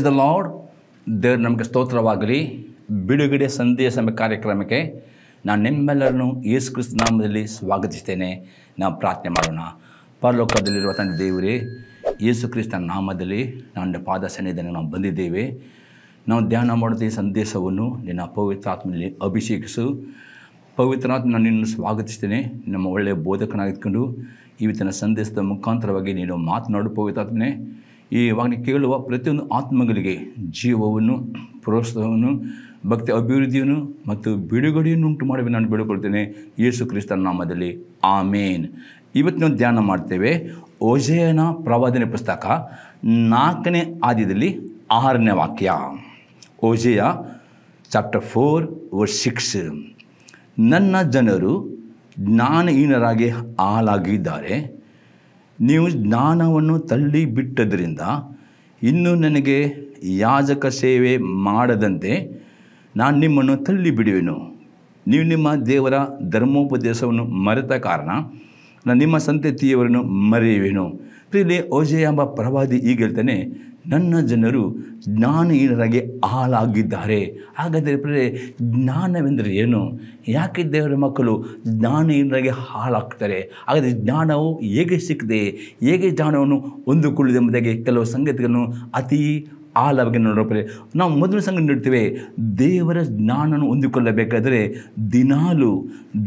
praise the lord ದೇವ್ರ್ ನಮಗೆ ಸ್ತೋತ್ರವಾಗಲಿ ಬಿಡುಗಡೆ ಸಂದೇಶ ಎಂಬ ಕಾರ್ಯಕ್ರಮಕ್ಕೆ ನಾನು ನಿಮ್ಮೆಲ್ಲರನ್ನು ಯೇಸು ಕ್ರಿಸ್ತ ನಾಮದಲ್ಲಿ ಸ್ವಾಗತಿಸ್ತೇನೆ ನಾವು ಪ್ರಾರ್ಥನೆ ಮಾಡೋಣ ಪರಲೋಕದಲ್ಲಿರುವ ತಂದೆ ದೇವರೇ ಯೇಸು ಕ್ರಿಸ್ತನ ನಾಮದಲ್ಲಿ ನನ್ನ ಪಾದ ಸನ್ನಿಧಾನ ನಾವು ಬಂದಿದ್ದೇವೆ ನಾವು ಧ್ಯಾನ ಮಾಡಿದ ಈ ಸಂದೇಶವನ್ನು ನಿನ್ನ ಪವಿತ್ರಾತ್ಮನಲ್ಲಿ ಅಭಿಷೇಕಿಸು ಪವಿತ್ರಾತ್ಮ ನಾನು ನಿನ್ನನ್ನು ಸ್ವಾಗತಿಸ್ತೇನೆ ನಮ್ಮ ಒಳ್ಳೆಯ ಬೋಧಕನಾಗಿದ್ಕೊಂಡು ಇವತ್ತಿನ ಸಂದೇಶದ ಮುಖಾಂತರವಾಗಿ ನೀನು ಮಾತನಾಡು ಪವಿತ್ರಾತ್ಮನೆ ಈ ವಾಕ್ಯ ಕೇಳುವ ಪ್ರತಿಯೊಂದು ಆತ್ಮಗಳಿಗೆ ಜೀವವನ್ನು ಪ್ರೋತ್ಸಾಹವನ್ನು ಭಕ್ತಿ ಅಭಿವೃದ್ಧಿಯನ್ನು ಮತ್ತು ಬಿಡುಗಡೆಯನ್ನು ಉಂಟು ಮಾಡಬೇಕು ನಾನು ಬೇಡಿಕೊಳ್ತೇನೆ ಯೇಸು ಕ್ರಿಸ್ತನ ನಾಮದಲ್ಲಿ ಆಮೇನ್ ಇವತ್ತಿನ ಧ್ಯಾನ ಮಾಡ್ತೇವೆ ಓಜಯನ ಪ್ರವಾದನೆ ಪುಸ್ತಕ ನಾಲ್ಕನೇ ಆದ್ಯದಲ್ಲಿ ಆರನೇ ವಾಕ್ಯ ಓಜೆಯ ಚಾಪ್ಟರ್ ಫೋರ್ ವರ್ ಸಿಕ್ಸ್ ನನ್ನ ಜನರು ಜ್ಞಾನಹೀನರಾಗಿ ಹಾಲಾಗಿದ್ದಾರೆ ನೀವು ಜ್ಞಾನವನ್ನು ತಳ್ಳಿ ಬಿಟ್ಟದರಿಂದ ಇನ್ನು ನನಗೆ ಯಾಜಕ ಸೇವೆ ಮಾಡದಂತೆ ನಾನು ನಿಮ್ಮನ್ನು ತಳ್ಳಿ ಬಿಡುವೆನು ನೀವು ನಿಮ್ಮ ದೇವರ ಧರ್ಮೋಪದೇಶವನ್ನು ಮರೆತ ಕಾರಣ ನಾನು ನಿಮ್ಮ ಸಂತತಿಯವರನ್ನು ಮರೆಯುವೆನು ಇಲ್ಲಿ ಓಜೆ ಎಂಬ ಪ್ರವಾದಿ ಈಗ ಹೇಳ್ತಾನೆ ನನ್ನ ಜನರು ಜ್ಞಾನಹೀನರಾಗಿ ಹಾಳಾಗಿದ್ದಾರೆ ಹಾಗಾದರೆ ಜ್ಞಾನವೆಂದರೆ ಏನು ಯಾಕೆ ದೇವರ ಮಕ್ಕಳು ಜ್ಞಾನಹೀನರಾಗಿ ಹಾಳಾಗ್ತಾರೆ ಹಾಗಾದರೆ ಜ್ಞಾನವು ಹೇಗೆ ಸಿಕ್ಕಿದೆ ಹೇಗೆ ಜ್ಞಾನವನ್ನು ಹೊಂದಿಕೊಳ್ಳಿದೆ ಎಂಬುದಾಗಿ ಕೆಲವು ಸಂಗತಿಗಳನ್ನು ಅತಿ ಆಳವಾಗಿ ನೋಡೋಪ್ರೆ ನಾವು ಮೊದಲು ಸಂಗತಿ ನೋಡ್ತೇವೆ ದೇವರ ಜ್ಞಾನವನ್ನು ಹೊಂದಿಕೊಳ್ಳಬೇಕಾದರೆ ದಿನಾಲು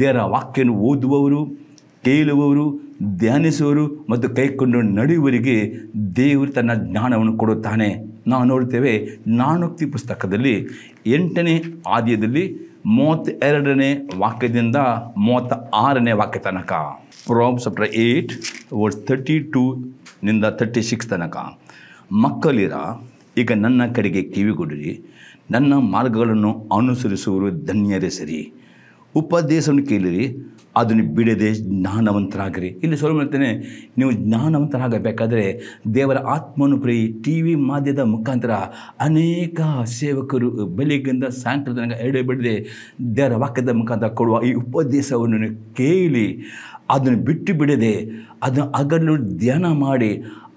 ದೇವರ ವಾಕ್ಯವನ್ನು ಓದುವವರು ಕೇಳುವವರು ಧ್ಯಾನಿಸುವರು ಮತ್ತು ಕೈಕೊಂಡು ನಡೆಯುವರಿಗೆ ದೇವರು ತನ್ನ ಜ್ಞಾನವನ್ನು ಕೊಡುತ್ತಾನೆ ನಾವು ನೋಡ್ತೇವೆ ನಾಣೋಕ್ತಿ ಪುಸ್ತಕದಲ್ಲಿ ಎಂಟನೇ ಆದ್ಯದಲ್ಲಿ ಎರಡನೇ ವಾಕ್ಯದಿಂದ ಮೂವತ್ತ ಆರನೇ ವಾಕ್ಯ ತನಕ Proverbs chapter eight verse thirty ಟೂನಿಂದ ತರ್ಟಿ ಸಿಕ್ಸ್ ತನಕ ಮಕ್ಕಳಿರ ಈಗ ನನ್ನ ಕಡೆಗೆ ಕಿವಿಗೊಡಿರಿ ನನ್ನ ಮಾರ್ಗಗಳನ್ನು ಅನುಸರಿಸುವರು ಧನ್ಯರೇ ಸರಿ ಉಪದೇಶವನ್ನು ಕೇಳಿರಿ ಅದನ್ನು ಬಿಡದೆ ಜ್ಞಾನವಂತರಾಗಿರಿ ಇಲ್ಲಿ ಸ್ವಲ್ಪ ಹೇಳ್ತೇನೆ ನೀವು ಜ್ಞಾನವಂತರಾಗಬೇಕಾದರೆ ದೇವರ ಆತ್ಮನುಪ್ರಿ ಟಿ ವಿ ಮಾಧ್ಯದ ಮುಖಾಂತರ ಅನೇಕ ಸೇವಕರು ಬೆಳಿಗ್ಗೆಯಿಂದ ಸಾಯಂಕಾಲ ತನಕ ಎಡೆ ಬಿಡದೆ ದೇವರ ವಾಕ್ಯದ ಮುಖಾಂತರ ಕೊಡುವ ಈ ಉಪದೇಶವನ್ನು ಕೇಳಿ ಅದನ್ನು ಬಿಟ್ಟು ಬಿಡದೆ ಅದನ್ನು ಹಗಲು ಧ್ಯಾನ ಮಾಡಿ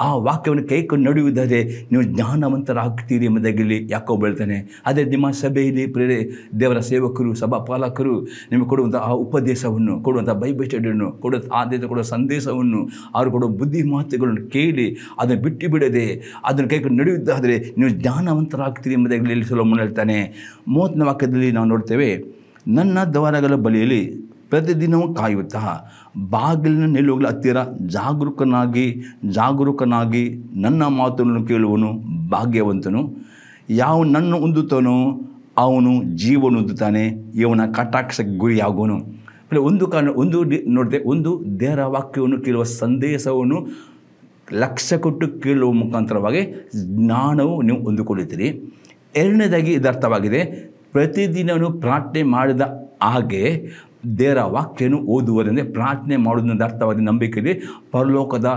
ಆ ವಾಕ್ಯವನ್ನು ಕೈಕೊಂಡು ನಡೆಯುವುದಾದರೆ ನೀವು ಜ್ಞಾನವಂತರಾಗ್ತೀರಿ ಎಂಬುದಾಗಿರಲಿ ಯಾಕೋ ಬೆಳ್ತಾನೆ ಅದೇ ನಿಮ್ಮ ಸಭೆಯಲ್ಲಿ ಪ್ರೇರೆ ದೇವರ ಸೇವಕರು ಸಭಾ ಪಾಲಕರು ನಿಮಗೆ ಕೊಡುವಂಥ ಆ ಉಪದೇಶವನ್ನು ಕೊಡುವಂಥ ಬೈಬಲ್ ಸ್ಟಡಿಯನ್ನು ಕೊಡೋ ಆದ್ಯತೆ ಕೊಡೋ ಸಂದೇಶವನ್ನು ಅವರು ಕೊಡೋ ಬುದ್ಧಿ ಮಾತುಗಳನ್ನು ಕೇಳಿ ಅದನ್ನು ಬಿಟ್ಟು ಬಿಡದೆ ಅದನ್ನು ಕೈಕೊಂಡು ನಡೆಯುವುದಾದರೆ ನೀವು ಜ್ಞಾನವಂತರಾಗ್ತೀರಿ ಎಂಬುದಾಗಿ ಇಲ್ಲಿ ಸುಲಭ ಹೇಳ್ತಾನೆ ಮೂವತ್ತನೇ ವಾಕ್ಯದಲ್ಲಿ ನಾವು ನೋಡ್ತೇವೆ ನನ್ನ ದ್ವಾರಗಳ ಬಳಿಯಲ್ಲಿ ಪ್ರತಿದಿನವೂ ಕಾಯುತ್ತಾ ಬಾಗಿಲಿನ ನಿಲುವುಗಳ ಹತ್ತಿರ ಜಾಗರೂಕನಾಗಿ ಜಾಗರೂಕನಾಗಿ ನನ್ನ ಮಾತುಗಳನ್ನು ಕೇಳುವನು ಭಾಗ್ಯವಂತನು ಯಾವ ನನ್ನ ಹೊಂದುತ್ತಾನೋ ಅವನು ಜೀವನ ಹೊಂದುತ್ತಾನೆ ಇವನ ಕಟಾಕ್ಷ ಗುರಿಯಾಗುವನು ಅಂದರೆ ಒಂದು ಕಾರಣ ಒಂದು ನೋಡಿದೆ ಒಂದು ದೇಹರ ವಾಕ್ಯವನ್ನು ಕೇಳುವ ಸಂದೇಶವನ್ನು ಲಕ್ಷ ಕೊಟ್ಟು ಕೇಳುವ ಮುಖಾಂತರವಾಗಿ ಜ್ಞಾನವು ನೀವು ಹೊಂದಿಕೊಳ್ಳುತ್ತೀರಿ ಎರಡನೇದಾಗಿ ಇದರ್ಥವಾಗಿದೆ ಪ್ರತಿದಿನವೂ ಪ್ರಾರ್ಥನೆ ಮಾಡಿದ ಹಾಗೆ ದೇವರ ವಾಕ್ಯನು ಓದುವುದರಿಂದ ಪ್ರಾರ್ಥನೆ ಮಾಡುವುದರಿಂದ ಅರ್ಥವಾದ ನಂಬಿಕೆಯಲ್ಲಿ ಪರಲೋಕದ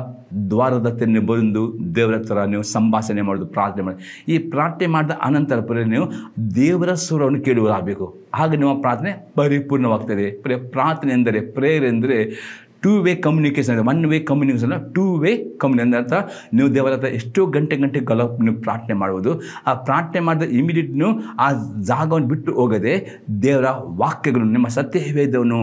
ದ್ವಾರದ ತನ್ನ ಬಂದು ದೇವರ ಥರ ನೀವು ಸಂಭಾಷಣೆ ಮಾಡೋದು ಪ್ರಾರ್ಥನೆ ಮಾಡಿ ಈ ಪ್ರಾರ್ಥನೆ ಮಾಡಿದ ಅನಂತರ ಪರ ನೀವು ದೇವರ ಸ್ವರವನ್ನು ಕೇಳುವುದಾಗಬೇಕು ಹಾಗೆ ನಿಮ್ಮ ಪ್ರಾರ್ಥನೆ ಪರಿಪೂರ್ಣವಾಗ್ತದೆ ಪ್ರೇ ಪ್ರಾರ್ಥನೆ ಎಂದರೆ ಪ್ರೇಯರ್ ಎಂದರೆ two way communication one way communication two way ಕಮ್ಯುನಿ ಅರ್ಥ ನೀವು ದೇವರ ಹತ್ರ ಎಷ್ಟೋ ಗಂಟೆ ಗಂಟೆ ಗಲ ನೀವು ಪ್ರಾರ್ಥನೆ ಮಾಡ್ಬೋದು ಆ ಪ್ರಾರ್ಥನೆ ಮಾಡಿದ ಇಮಿಡಿಯೇಟ್ನು ಆ ಜಾಗವನ್ನು ಬಿಟ್ಟು ಹೋಗದೆ ದೇವರ ವಾಕ್ಯಗಳು ನಿಮ್ಮ ಸತ್ಯವೇದವನ್ನು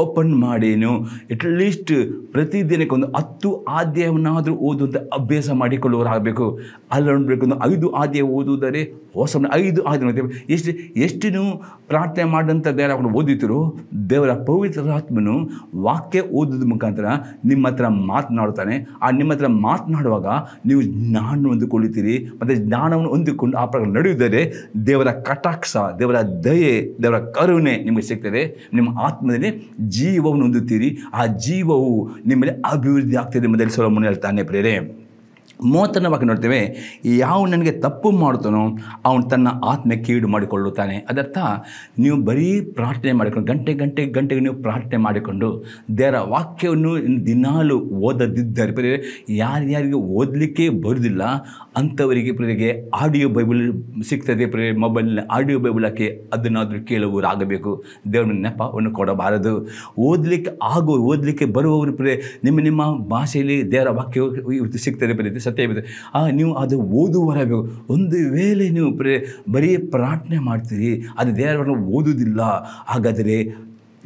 ಓಪನ್ ಮಾಡೇನು ಅಟ್ಲೀಸ್ಟ್ ಪ್ರತಿದಿನಕ್ಕೊಂದು ಹತ್ತು ಆದ್ಯವನ್ನಾದರೂ ಓದುವಂಥ ಅಭ್ಯಾಸ ಮಾಡಿಕೊಳ್ಳುವರಾಗಬೇಕು ಅಲ್ಲಿ ನೋಡಬೇಕು ಒಂದು ಐದು ಆದ್ಯ ಓದುವುದರೆ ಹೊಸ ಐದು ಆದ್ಯ ಎಷ್ಟು ಎಷ್ಟು ಪ್ರಾರ್ಥನೆ ಮಾಡಿದಂಥ ದೇವರ ಅವನು ಓದಿದ್ರು ದೇವರ ಪವಿತ್ರಾತ್ಮನು ವಾಕ್ಯ ಓದುದ ಮುಖಾಂತರ ನಿಮ್ಮ ಹತ್ರ ಮಾತನಾಡ್ತಾನೆ ಆ ನಿಮ್ಮ ಹತ್ರ ಮಾತನಾಡುವಾಗ ನೀವು ಜ್ಞಾನ ಹೊಂದಿಕೊಳ್ಳುತ್ತೀರಿ ಮತ್ತು ಜ್ಞಾನವನ್ನು ಹೊಂದಿಕೊಂಡು ಆ ಪ್ರಕಾರ ನಡೆಯುವುದರೆ ದೇವರ ಕಟಾಕ್ಷ ದೇವರ ದಯೆ ದೇವರ ಕರುಣೆ ನಿಮಗೆ ಸಿಗ್ತದೆ ನಿಮ್ಮ ಆತ್ಮದಲ್ಲಿ ಜೀವವನ್ನು ಹೊಂದುತ್ತೀರಿ ಆ ಜೀವವು ನಿಮ್ಮಲ್ಲಿ ಅಭಿವೃದ್ಧಿ ಆಗ್ತದೆ ಎಂಬುದರಲ್ಲಿ ಸೊಲೋಮನ್ ಹೇಳ್ತಾನೆ ಪ್ರೇರೆ ಮೂವತ್ತನೇ ವಾಕ್ಯ ನೋಡ್ತೇವೆ ಯಾವ ನನಗೆ ತಪ್ಪು ಮಾಡ್ತಾನೋ ಅವನು ತನ್ನ ಆತ್ಮ ಕೀಡು ಮಾಡಿಕೊಳ್ಳುತ್ತಾನೆ ಅದರ್ಥ ನೀವು ಬರೀ ಪ್ರಾರ್ಥನೆ ಮಾಡಿಕೊಂಡು ಗಂಟೆ ಗಂಟೆ ಗಂಟೆಗೆ ನೀವು ಪ್ರಾರ್ಥನೆ ಮಾಡಿಕೊಂಡು ದೇವರ ವಾಕ್ಯವನ್ನು ದಿನಾಲು ಓದದಿದ್ದರೆ ಬೇರೆ ಯಾರ್ಯಾರಿಗೆ ಓದಲಿಕ್ಕೆ ಬರುವುದಿಲ್ಲ ಅಂಥವರಿಗೆ ಪ್ರಿಯರಿಗೆ ಆಡಿಯೋ ಬೈಬಲ್ ಸಿಗ್ತದೆ ಪ್ರಿಯ ಮೊಬೈಲ್ನ ಆಡಿಯೋ ಬೈಬಲ್ ಹಾಕಿ ಅದನ್ನಾದರೂ ಕೇಳುವವರಾಗಬೇಕು ದೇವರ ನೆಪವನ್ನು ಕೊಡಬಾರದು ಓದಲಿಕ್ಕೆ ಆಗೋರು ಓದಲಿಕ್ಕೆ ಬರುವವರು ಪ್ರಿಯ ನಿಮ್ಮ ನಿಮ್ಮ ಭಾಷೆಯಲ್ಲಿ ದೇವರ ವಾಕ್ಯ ಸಿಗ್ತದೆ ಪ್ರಿಯ ಸತ್ಯವಿದೆ ಆ ನೀವು ಅದು ಓದುವರಬೇಕು ಒಂದು ವೇಳೆ ನೀವು ಪ್ರೇ ಬರೀ ಪ್ರಾರ್ಥನೆ ಮಾಡ್ತೀರಿ ಅದು ದೇವರನ್ನು ಓದುವುದಿಲ್ಲ ಹಾಗಾದರೆ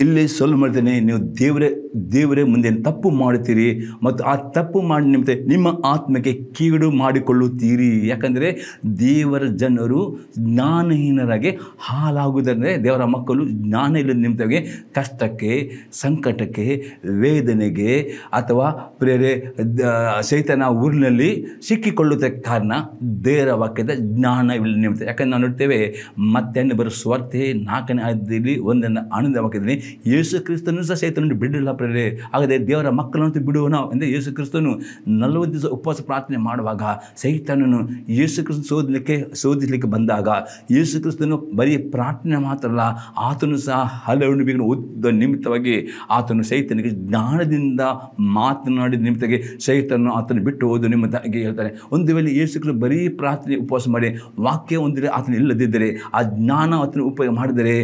ಇಲ್ಲಿ ಸೊಲ್ ಮಾಡ್ತೇನೆ ನೀವು ದೇವರೇ ದೇವರೇ ಮುಂದೆ ತಪ್ಪು ಮಾಡುತ್ತೀರಿ ಮತ್ತು ಆ ತಪ್ಪು ಮಾಡಿ ನಿಮ್ಮತೆ ನಿಮ್ಮ ಆತ್ಮಕ್ಕೆ ಕೀಡು ಮಾಡಿಕೊಳ್ಳುತ್ತೀರಿ ಯಾಕಂದರೆ ದೇವರ ಜನರು ಜ್ಞಾನಹೀನರಾಗಿ ಹಾಳಾಗುವುದಂದರೆ ದೇವರ ಮಕ್ಕಳು ಜ್ಞಾನ ಇಲ್ಲದ ನಿಮ್ಮತೆಗೆ ಕಷ್ಟಕ್ಕೆ ಸಂಕಟಕ್ಕೆ ವೇದನೆಗೆ ಅಥವಾ ಪ್ರೇರೆ ಸೈತನ ಊರಿನಲ್ಲಿ ಸಿಕ್ಕಿಕೊಳ್ಳುತ್ತೆ ಕಾರಣ ದೇವರ ವಾಕ್ಯದ ಜ್ಞಾನ ನಿಮ್ಮತೆ ಯಾಕಂದ್ರೆ ನಾವು ನೋಡ್ತೇವೆ ಮತ್ತೆ ಬರೋ ಸ್ವಾರ್ಥೆ ನಾಲ್ಕನೇ ಆದ್ಯದಲ್ಲಿ ಒಂದನ್ನು ಆನಂದ ವಾಕ್ಯದಲ್ಲಿ ಯೇಸು ಕ್ರಿಸ್ತನು ಸಹ ಸೈತನನ್ನು ಬಿಡಲಿಲ್ಲ ಪ್ರೇರೆ ಹಾಗಾದರೆ ದೇವರ ಮಕ್ಕಳಂತೂ ಬಿಡುವನು ಎಂದರೆ ಯೇಸು ಕ್ರಿಸ್ತನು ನಲವತ್ತು ದಿವಸ ಉಪವಾಸ ಪ್ರಾರ್ಥನೆ ಮಾಡುವಾಗ ಸೈತನನು ಯೇಸು ಕ್ರಿಸ್ತ ಸೋದಲಿಕ್ಕೆ ಸೋದಿಸಲಿಕ್ಕೆ ಬಂದಾಗ ಯೇಸು ಕ್ರಿಸ್ತನು ಬರೀ ಪ್ರಾರ್ಥನೆ ಮಾತ್ರ ಅಲ್ಲ ಆತನು ಸಹ ಹಲವು ಬೀಗನ ಓದಿದ ನಿಮಿತ್ತವಾಗಿ ಆತನು ಸೈತನಿಗೆ ಜ್ಞಾನದಿಂದ ಮಾತನಾಡಿದ ನಿಮಿತ್ತಾಗಿ ಸೈತನನ್ನು ಆತನು ಬಿಟ್ಟು ಓದು ನಿಮಿತ್ತಾಗಿ ಹೇಳ್ತಾರೆ ಒಂದು ವೇಳೆ ಯೇಸು ಕ್ರಿಸ್ತ ಬರೀ ಪ್ರಾರ್ಥನೆ ಉಪವಾಸ ಮಾಡಿ ವಾಕ್ಯ ಒಂದಿದೆ ಆತನು ಇಲ್ಲದಿದ್ದರೆ ಆ ಜ್ಞಾನ ಆತನು ಉಪಯೋಗ ಮಾಡಿದರೆ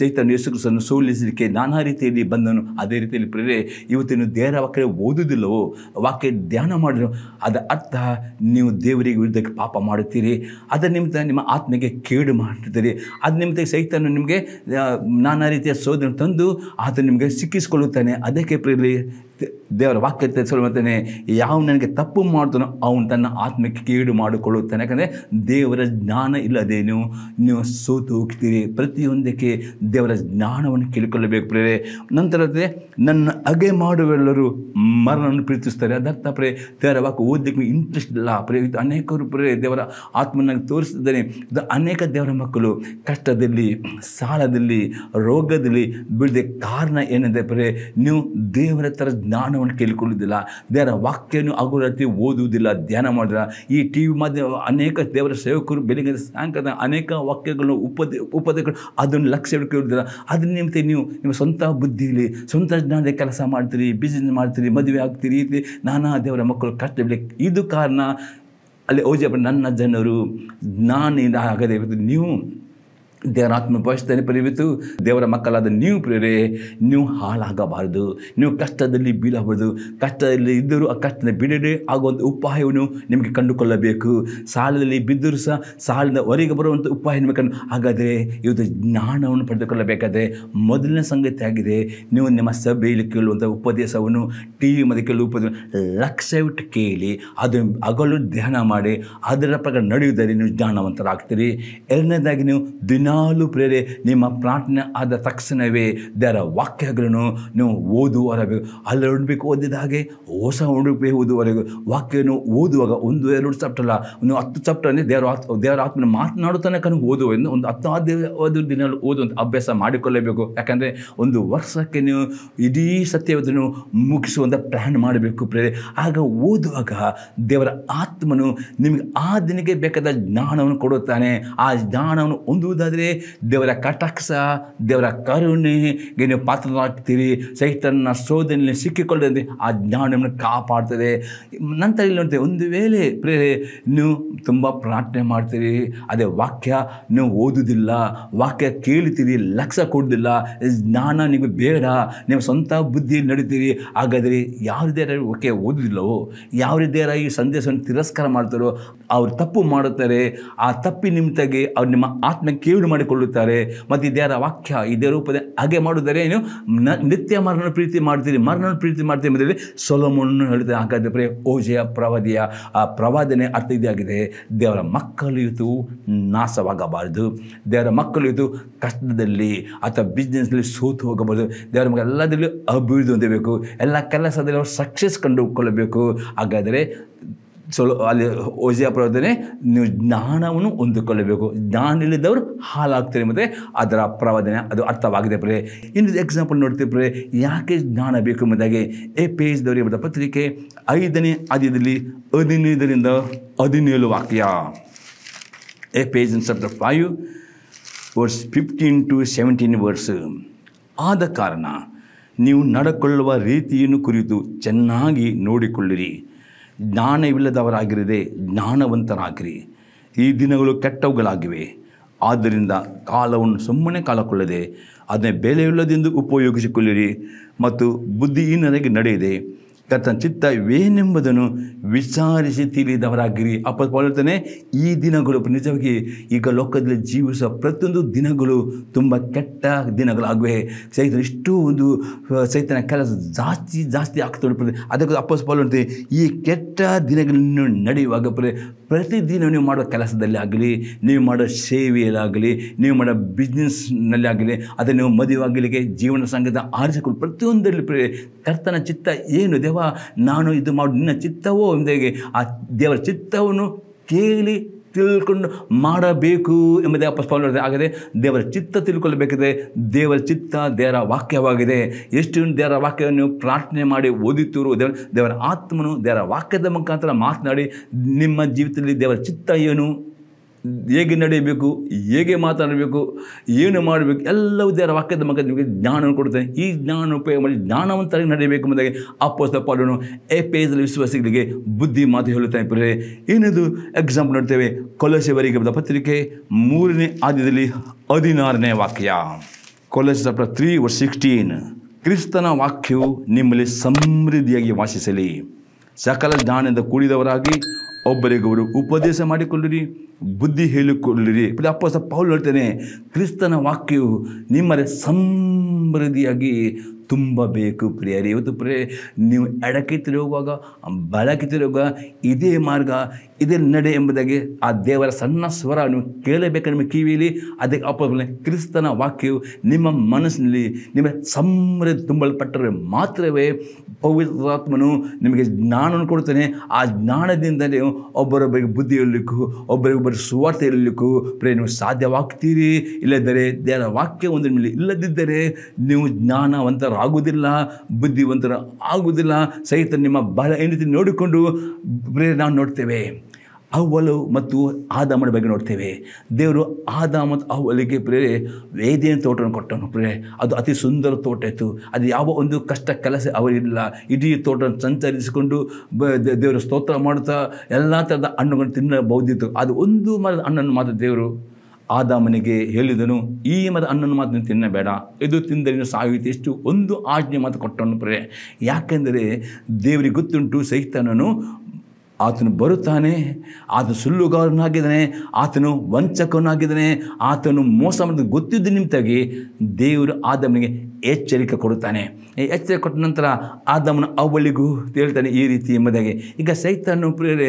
ಸೈತನ ಯೇಸು ಕ್ರಿಸ್ತನು ಸೋಲಿಸಿ ಪ್ರೇರೇಪಿಸಲಿಕ್ಕೆ ನಾನಾ ರೀತಿಯಲ್ಲಿ ಬಂದನು ಅದೇ ರೀತಿಯಲ್ಲಿ ಪ್ರೇರೆ ಇವತ್ತಿನ ದೇವರ ವಾಕ್ಯ ಓದುವುದಿಲ್ಲವೋ ವಾಕ್ಯ ಧ್ಯಾನ ಮಾಡಿದ್ರು ಅದರ ಅರ್ಥ ನೀವು ದೇವರಿಗೆ ವಿರುದ್ಧಕ್ಕೆ ಪಾಪ ಮಾಡುತ್ತೀರಿ ಅದರ ನಿಮಿತ್ತ ನಿಮ್ಮ ಆತ್ಮಗೆ ಕೇಡು ಮಾಡ್ತಿದ್ದೀರಿ ಅದ ನಿಮಿತ್ತ ಸಹಿತ ನಿಮಗೆ ನಾನಾ ರೀತಿಯ ಸೋದನ ತಂದು ಆತ ನಿಮಗೆ ಸಿಕ್ಕಿಸಿಕೊಳ್ಳುತ್ತಾನೆ ಅದಕ್ಕೆ ಪ್ರೇರಿ ದೇವರ ವಾಕ್ಯ ಮಾಡ್ತಾನೆ ಯಾವ ನನಗೆ ತಪ್ಪು ಮಾಡ್ತಾನೋ ಅವನು ತನ್ನ ಆತ್ಮಕ್ಕೆ ಕೇಡು ಮಾಡಿಕೊಳ್ಳುತ್ತಾನೆ ಯಾಕಂದರೆ ದೇವರ ಜ್ಞಾನ ಇಲ್ಲದೇನು ನೀವು ಸೋತು ಹೋಗ್ತೀರಿ ಪ್ರತಿಯೊಂದಕ್ಕೆ ದೇವರ ಜ್ಞಾನವನ್ನು ಕೇಳಿ ತುಂಬಿಕೊಳ್ಳಬೇಕು ಪ್ರೇರೆ ನಂತರ ನನ್ನ ಅಗೆ ಮಾಡುವೆಲ್ಲರೂ ಮರಣವನ್ನು ಪ್ರೀತಿಸ್ತಾರೆ ಅದರ್ಥ ಪ್ರೇ ದೇವರ ವಾಕು ಓದಲಿಕ್ಕೆ ಇಂಟ್ರೆಸ್ಟ್ ಇಲ್ಲ ಪ್ರೇ ಇದು ಅನೇಕರು ಪ್ರೇ ದೇವರ ಆತ್ಮನಾಗಿ ತೋರಿಸಿದ್ದೇನೆ ಇದು ಅನೇಕ ದೇವರ ಮಕ್ಕಳು ಕಷ್ಟದಲ್ಲಿ ಸಾಲದಲ್ಲಿ ರೋಗದಲ್ಲಿ ಬಿಡದೆ ಕಾರಣ ಏನಿದೆ ಪ್ರೇ ನೀವು ದೇವರ ಥರ ಜ್ಞಾನವನ್ನು ಕೇಳಿಕೊಳ್ಳುವುದಿಲ್ಲ ದೇವರ ವಾಕ್ಯನು ಅಗುರತಿ ಓದುವುದಿಲ್ಲ ಧ್ಯಾನ ಮಾಡೋದಿಲ್ಲ ಈ ಟಿ ವಿ ಮಾಧ್ಯಮ ಅನೇಕ ದೇವರ ಸೇವಕರು ಬೆಳಿಗ್ಗೆ ಸಾಯಂಕಾಲ ಅನೇಕ ವಾಕ್ಯಗಳನ್ನು ಉಪದ ಉಪದಗಳು ಅದನ್ನು ಲಕ್ಷ್ಯ ಇಟ್ಕೊಳ್ಳೋದಿಲ್ಲ ಅದ್ರ ನಿಮಿತ್ತ ನೀವು ನಿಮ್ಮ ಸ್ವಂತ ಬುದ್ಧಿಯಲ್ಲಿ ಸ್ವಂತ ಜ್ಞಾನದ ಕೆಲಸ ಮಾಡ್ತೀರಿ ಬಿಸ್ನೆಸ್ ಮಾಡ್ತೀರಿ ಮದುವೆ ಆಗ್ತೀರಿ ರೀತಿ ನಾನಾ ದೇವರ ಮಕ್ಕಳು ಕಷ್ಟ ಇದು ಕಾರಣ ಅಲ್ಲಿ ಓಜೆ ನನ್ನ ಜನರು ಜ್ಞಾನಿಂದ ಆಗದೆ ನೀವು ದೇವರಾತ್ಮ ಪರಿಸ್ಥಿತಿ ಪರಿವಿತು ದೇವರ ಮಕ್ಕಳಾದ ನೀವು ಪ್ರೇರೆ ನೀವು ಹಾಳಾಗಬಾರದು ನೀವು ಕಷ್ಟದಲ್ಲಿ ಬೀಳಬಾರ್ದು ಕಷ್ಟದಲ್ಲಿ ಇದ್ದರೂ ಆ ಕಷ್ಟನ ಬಿಡದೆ ಆಗುವಂಥ ಉಪಾಯವನ್ನು ನಿಮಗೆ ಕಂಡುಕೊಳ್ಳಬೇಕು ಸಾಲದಲ್ಲಿ ಬಿದ್ದರೂ ಸಹ ಸಾಲದ ಹೊರಗೆ ಬರುವಂಥ ಉಪಾಯ ನಿಮಗೆ ಕಂಡು ಹಾಗಾದರೆ ಇವತ್ತು ಜ್ಞಾನವನ್ನು ಪಡೆದುಕೊಳ್ಳಬೇಕಾದರೆ ಮೊದಲನೇ ಸಂಗತಿ ಆಗಿದೆ ನೀವು ನಿಮ್ಮ ಸಭೆಯಲ್ಲಿ ಕೇಳುವಂಥ ಉಪದೇಶವನ್ನು ಟಿ ವಿ ಮತ್ತು ಕೇಳುವ ಉಪದೇಶ ಲಕ್ಷ್ಯವಿಟ್ಟು ಕೇಳಿ ಅದು ಅಗಲು ಧ್ಯಾನ ಮಾಡಿ ಅದರ ಪ್ರಕಾರ ನಡೆಯುವುದರಿಂದ ನೀವು ಜ್ಞಾನವಂತರಾಗ್ತೀರಿ ಎರಡನೇದಾಗಿ ನೀವು ದಿನ ದಿನಾಲು ಪ್ರೇರೆ ನಿಮ್ಮ ಪ್ರಾರ್ಥನೆ ಆದ ತಕ್ಷಣವೇ ದೇವರ ವಾಕ್ಯಗಳನ್ನು ನೀವು ಓದುವರಬೇಕು ಅಲ್ಲಿ ಉಣ್ಬೇಕು ಓದಿದ ಹಾಗೆ ಹೊಸ ಉಣ್ಬೇಕು ಓದುವರೆಗೂ ವಾಕ್ಯವನ್ನು ಓದುವಾಗ ಒಂದು ಎರಡು ಚಪ್ಟಲ್ಲ ಒಂದು ಹತ್ತು ಅಂದರೆ ದೇವರ ಆತ್ಮ ದೇವರ ಆತ್ಮನ ಮಾತನಾಡುತ್ತಾನೆ ತನಕ ಓದುವ ಒಂದು ಹತ್ತಾದ ದಿನ ಓದುವಂಥ ಅಭ್ಯಾಸ ಮಾಡಿಕೊಳ್ಳಬೇಕು ಯಾಕಂದರೆ ಒಂದು ವರ್ಷಕ್ಕೆ ನೀವು ಇಡೀ ಸತ್ಯವನ್ನು ಮುಗಿಸುವಂಥ ಪ್ಲ್ಯಾನ್ ಮಾಡಬೇಕು ಪ್ರೇರೆ ಆಗ ಓದುವಾಗ ದೇವರ ಆತ್ಮನು ನಿಮಗೆ ಆ ದಿನಕ್ಕೆ ಬೇಕಾದ ಜ್ಞಾನವನ್ನು ಕೊಡುತ್ತಾನೆ ಆ ಜ್ಞಾನವನ್ನು ಹೊಂದುವುದಾದರೆ ದೇವರ ಕಟಾಕ್ಷ ದೇವರ ಕರುಣೆಗೆ ನೀವು ಪಾತ್ರರಾಗ್ತೀರಿ ಸಹಿತನ ಶೋಧನೆಯಲ್ಲಿ ಸಿಕ್ಕಿಕೊಳ್ಳದೆ ಆ ಜ್ಞಾನ ನಿಮ್ಮನ್ನು ಕಾಪಾಡ್ತದೆ ನಂತರ ಇಲ್ಲಿ ನೋಡ್ತೀವಿ ಒಂದು ವೇಳೆ ಪ್ರೇರೆ ನೀವು ತುಂಬ ಪ್ರಾರ್ಥನೆ ಮಾಡ್ತೀರಿ ಅದೇ ವಾಕ್ಯ ನೀವು ಓದುವುದಿಲ್ಲ ವಾಕ್ಯ ಕೇಳ್ತೀರಿ ಲಕ್ಷ್ಯ ಕೊಡೋದಿಲ್ಲ ಜ್ಞಾನ ನಿಮಗೆ ಬೇಡ ನೀವು ಸ್ವಂತ ಬುದ್ಧಿ ನಡೀತೀರಿ ಹಾಗಾದರೆ ಯಾವುದೇ ಓಕೆ ಓದುವುದಿಲ್ಲವೋ ಯಾವ ಈ ಸಂದೇಶವನ್ನು ತಿರಸ್ಕಾರ ಮಾಡ್ತಾರೋ ಅವ್ರು ತಪ್ಪು ಮಾಡುತ್ತಾರೆ ಆ ತಪ್ಪಿ ನಿಮಿತ್ತಾಗಿ ಅವ್ರು ನಿಮ್ಮ ಆತ್ಮ ಕೇಳಿ ಮಾಡಿಕೊಳ್ಳುತ್ತಾರೆ ಮತ್ತು ಇದ್ಯಾರ ವಾಕ್ಯ ಇದೇ ರೂಪದ ಹಾಗೆ ಮಾಡಿದರೆ ಏನು ನಿತ್ಯ ಮರಣ ಪ್ರೀತಿ ಮಾಡ್ತೀರಿ ಮರಣ ಪ್ರೀತಿ ಮಾಡ್ತೀರಿ ಎಂಬುದರಲ್ಲಿ ಸೊಲಮನ್ನು ಹೇಳ್ತಾರೆ ಹಾಗಾದರೆ ಪ್ರೇ ಓಜೆಯ ಪ್ರವಾದಿಯ ಆ ಪ್ರವಾದನೆ ಅರ್ಥ ಇದಾಗಿದೆ ದೇವರ ಮಕ್ಕಳು ನಾಶವಾಗಬಾರದು ದೇವರ ಮಕ್ಕಳು ಕಷ್ಟದಲ್ಲಿ ಅಥವಾ ಬಿಸ್ನೆಸ್ನಲ್ಲಿ ಸೋತು ಹೋಗಬಾರದು ದೇವರ ಮಗ ಎಲ್ಲದರಲ್ಲೂ ಅಭಿವೃದ್ಧಿ ಹೊಂದಬೇಕು ಎಲ್ಲ ಕೆಲಸದಲ್ಲಿ ಅವರು ಸಕ್ಸಸ್ ಕಂಡುಕೊಳ್ಳಬೇಕು ಹಾಗಾದರೆ ಸೊಲು ಅಲ್ಲಿ ಓಜಿಯ ನೀವು ಜ್ಞಾನವನ್ನು ಹೊಂದಿಕೊಳ್ಳಬೇಕು ಜ್ಞಾನ ಇಲ್ಲದವರು ಹಾಲಾಗ್ತಾರೆ ಮತ್ತು ಅದರ ಪ್ರವಾದನೆ ಅದು ಅರ್ಥವಾಗಿದೆ ಪ್ರೇ ಇನ್ನೊಂದು ಎಕ್ಸಾಂಪಲ್ ನೋಡ್ತೀವಿ ಪ್ರೇ ಯಾಕೆ ಜ್ಞಾನ ಬೇಕು ಎಂಬುದಾಗಿ ಎ ಪೇಜ್ ದವರಿಗೆ ಬರೆದ ಪತ್ರಿಕೆ ಐದನೇ ಆದ್ಯದಲ್ಲಿ ಹದಿನೈದರಿಂದ ಹದಿನೇಳು ವಾಕ್ಯ Ephesians chapter five verse fifteen to seventeen verse ಆದ ಕಾರಣ ನೀವು ನಡೆಕೊಳ್ಳುವ ರೀತಿಯನ್ನು ಕುರಿತು ಚೆನ್ನಾಗಿ ನೋಡಿಕೊಳ್ಳಿರಿ ಜ್ಞಾನವಿಲ್ಲದವರಾಗಿರದೆ ಜ್ಞಾನವಂತರಾಗಿರಿ ಈ ದಿನಗಳು ಕೆಟ್ಟವುಗಳಾಗಿವೆ ಆದ್ದರಿಂದ ಕಾಲವನ್ನು ಸುಮ್ಮನೆ ಕಾಲಕೊಳ್ಳದೆ ಕೊಳ್ಳದೆ ಅದನ್ನೇ ಬೆಲೆಯಿಲ್ಲದೆಂದು ಉಪಯೋಗಿಸಿಕೊಳ್ಳಿರಿ ಮತ್ತು ಬುದ್ಧಿಹೀನರಾಗಿ ನಡೆಯಿದೆ ಕರ್ತನ ಏನೆಂಬುದನ್ನು ವಿಚಾರಿಸಿ ತಿಳಿದವರಾಗಿರಿ ಅಪ್ಪ ಹೇಳ್ತಾನೆ ಈ ದಿನಗಳು ನಿಜವಾಗಿ ಈಗ ಲೋಕದಲ್ಲಿ ಜೀವಿಸುವ ಪ್ರತಿಯೊಂದು ದಿನಗಳು ತುಂಬ ಕೆಟ್ಟ ದಿನಗಳಾಗುವೆ ಸಹಿತ ಇಷ್ಟು ಒಂದು ಸಹಿತನ ಕೆಲಸ ಜಾಸ್ತಿ ಜಾಸ್ತಿ ಆಗ್ತಾ ಅದಕ್ಕೆ ಅಪ್ಪ ಪಾಲು ಈ ಕೆಟ್ಟ ದಿನಗಳನ್ನು ನಡೆಯುವಾಗ ಪ್ರತಿದಿನ ನೀವು ಮಾಡೋ ಕೆಲಸದಲ್ಲಿ ಆಗಲಿ ನೀವು ಮಾಡೋ ಸೇವೆಯಲ್ಲಾಗಲಿ ನೀವು ಮಾಡೋ ಬಿಸ್ನೆಸ್ನಲ್ಲಿ ಆಗಲಿ ಅದನ್ನು ನೀವು ಮದುವೆ ಆಗಲಿಕ್ಕೆ ಜೀವನ ಸಂಘದ ಆರಿಸಿಕೊಂಡು ಪ್ರತಿಯೊಂದರಲ್ಲಿ ಕರ್ತನ ಚಿತ್ತ ಏನು ದೇವ ನಾನು ಇದು ಮಾಡು ನಿನ್ನ ಚಿತ್ತವೋ ಎಂಬುದಾಗಿ ಆ ದೇವರ ಚಿತ್ತವನ್ನು ಕೇಳಿ ತಿಳ್ಕೊಂಡು ಮಾಡಬೇಕು ಎಂಬುದೇ ಪುಸ್ತಕ ಆಗದೆ ದೇವರ ಚಿತ್ತ ತಿಳ್ಕೊಳ್ಬೇಕಿದೆ ದೇವರ ಚಿತ್ತ ದೇವರ ವಾಕ್ಯವಾಗಿದೆ ಎಷ್ಟು ದೇವರ ವಾಕ್ಯವನ್ನು ಪ್ರಾರ್ಥನೆ ಮಾಡಿ ಓದಿತ್ತು ದೇವರ ದೇವರ ಆತ್ಮನು ದೇವರ ವಾಕ್ಯದ ಮುಖಾಂತರ ಮಾತನಾಡಿ ನಿಮ್ಮ ಜೀವಿತದಲ್ಲಿ ದೇವರ ಚಿತ್ತ ಏನು ಹೇಗೆ ನಡೆಯಬೇಕು ಹೇಗೆ ಮಾತಾಡಬೇಕು ಏನು ಮಾಡಬೇಕು ಎಲ್ಲ ದೇವರ ವಾಕ್ಯದ ಮಗ ನಿಮಗೆ ಜ್ಞಾನವನ್ನು ಕೊಡುತ್ತೆ ಈ ಜ್ಞಾನ ಉಪಯೋಗ ಮಾಡಿ ಜ್ಞಾನವಂತರಾಗಿ ನಡೆಯಬೇಕು ಎಂಬುದಾಗಿ ಅಪ್ಪೋಸ್ತ ಪಾಲನು ಎ ಪೇಜಲ್ಲಿ ವಿಶ್ವಾಸಿಗಳಿಗೆ ಬುದ್ಧಿ ಮಾತು ಹೇಳುತ್ತಾ ಪ್ರೇ ಏನದು ಎಕ್ಸಾಂಪಲ್ ನೋಡ್ತೇವೆ ಕೊಲಸೆವರಿಗೆ ಬಂದ ಪತ್ರಿಕೆ ಮೂರನೇ ಆದ್ಯದಲ್ಲಿ ಹದಿನಾರನೇ ವಾಕ್ಯ Colossians chapter three verse sixteen ಕ್ರಿಸ್ತನ ವಾಕ್ಯವು ನಿಮ್ಮಲ್ಲಿ ಸಮೃದ್ಧಿಯಾಗಿ ವಾಸಿಸಲಿ ಸಕಲ ಜ್ಞಾನದಿಂದ ಕೂಡಿದವರಾಗಿ ಒಬ್ಬರಿಗೊಬ್ಬರು ಉಪದೇಶ ಮಾಡಿಕೊಳ್ಳಿರಿ ಬುದ್ಧಿ ಹೇಳಿಕೊಳ್ಳಿರಿ ಅಪ್ಪ ಸಹ ಪೌಲ್ ಹೇಳ್ತೇನೆ ಕ್ರಿಸ್ತನ ವಾಕ್ಯವು ನಿಮ್ಮರೆ ಸಮೃದ್ಧಿಯಾಗಿ ತುಂಬಬೇಕು ಪ್ರಿಯರಿ ಇವತ್ತು ಪ್ರಿಯ ನೀವು ಎಡಕ್ಕೆ ತಿರುಗುವಾಗ ಬಳಕೆ ತಿರುಗುವಾಗ ಇದೇ ಮಾರ್ಗ ಇದೇ ನಡೆ ಎಂಬುದಾಗಿ ಆ ದೇವರ ಸಣ್ಣ ಸ್ವರ ನೀವು ಕೇಳಬೇಕು ನಿಮ್ಮ ಕಿವಿಯಲ್ಲಿ ಅದಕ್ಕೆ ಅಪ್ಪ ಕ್ರಿಸ್ತನ ವಾಕ್ಯವು ನಿಮ್ಮ ಮನಸ್ಸಿನಲ್ಲಿ ನಿಮ್ಮ ಸಮೃದ್ಧ ತುಂಬಲ್ಪಟ್ಟರೆ ಮಾತ್ರವೇ ಪವಿತ್ರಾತ್ಮನು ನಿಮಗೆ ಜ್ಞಾನವನ್ನು ಕೊಡ್ತಾನೆ ಆ ಜ್ಞಾನದಿಂದ ನೀವು ಒಬ್ಬರೊಬ್ಬರಿಗೆ ಬುದ್ಧಿ ಇರಲಿಕ್ಕೂ ಒಬ್ಬರಿಗೊಬ್ಬರ ಸುವಾರ್ಥ ಇರಲಿಕ್ಕೂ ಪ್ರೇ ನೀವು ಸಾಧ್ಯವಾಗ್ತೀರಿ ಇಲ್ಲದರೆ ದೇವರ ವಾಕ್ಯ ಒಂದು ನಿಮ್ಮಲ್ಲಿ ಇಲ್ಲದಿದ್ದರೆ ನೀವು ಜ್ಞಾನವಂತ ಆಗುವುದಿಲ್ಲ ಬುದ್ಧಿವಂತರು ಆಗುವುದಿಲ್ಲ ಸಹಿತ ನಿಮ್ಮ ಬಹಳ ರೀತಿ ನೋಡಿಕೊಂಡು ನಾವು ನೋಡ್ತೇವೆ ಅವಲು ಮತ್ತು ಆದಾಮನ ಬಗ್ಗೆ ನೋಡ್ತೇವೆ ದೇವರು ಆದಾಮ ಮತ್ತು ಅವಲಿಗೆ ಪ್ರೇರೆ ವೇದಿನ ತೋಟವನ್ನು ಕೊಟ್ಟನು ಪ್ರೇರೆ ಅದು ಅತಿ ಸುಂದರ ತೋಟ ಇತ್ತು ಅದು ಯಾವ ಒಂದು ಕಷ್ಟ ಕೆಲಸ ಅವರಿಲ್ಲ ಇಡೀ ತೋಟವನ್ನು ಸಂಚರಿಸಿಕೊಂಡು ಬ ದೇವರು ಸ್ತೋತ್ರ ಮಾಡುತ್ತಾ ಎಲ್ಲ ಥರದ ಹಣ್ಣುಗಳನ್ನು ತಿನ್ನಬಹುದಿತ್ತು ಅದು ಒಂದು ಮರದ ಹಣ್ಣನ್ನು ಮಾತ್ರ ದೇವರು ಆದಾಮನಿಗೆ ಹೇಳಿದನು ಈ ಮದ ಅನ್ನನ್ನು ಮಾತ್ರ ತಿನ್ನಬೇಡ ಇದು ತಿಂದರೆ ನೀನು ಎಷ್ಟು ಒಂದು ಆಜ್ಞೆ ಮಾತ್ರ ಕೊಟ್ಟನು ಪ್ರೇ ಯಾಕೆಂದರೆ ದೇವರಿಗೆ ಗೊತ್ತುಂಟು ಸೈತಾನನು ಆತನು ಬರುತ್ತಾನೆ ಆತನು ಸುಳ್ಳುಗಾರನಾಗಿದ್ದಾನೆ ಆತನು ವಂಚಕನಾಗಿದ್ದಾನೆ ಆತನು ಮೋಸ ಮಾಡಿದ ಗೊತ್ತಿದ್ದ ನಿಮಿತ್ತಾಗಿ ದೇವರು ಆದಮನಿಗೆ ಎಚ್ಚರಿಕೆ ಕೊಡುತ್ತಾನೆ ಎಚ್ಚರಿಕೆ ಕೊಟ್ಟ ನಂತರ ಆದಮನ ಅವಳಿಗೂ ಹೇಳ್ತಾನೆ ಈ ರೀತಿ ಎಂಬುದಾಗಿ ಈಗ ಸೈತನು ಪ್ರಿಯರೇ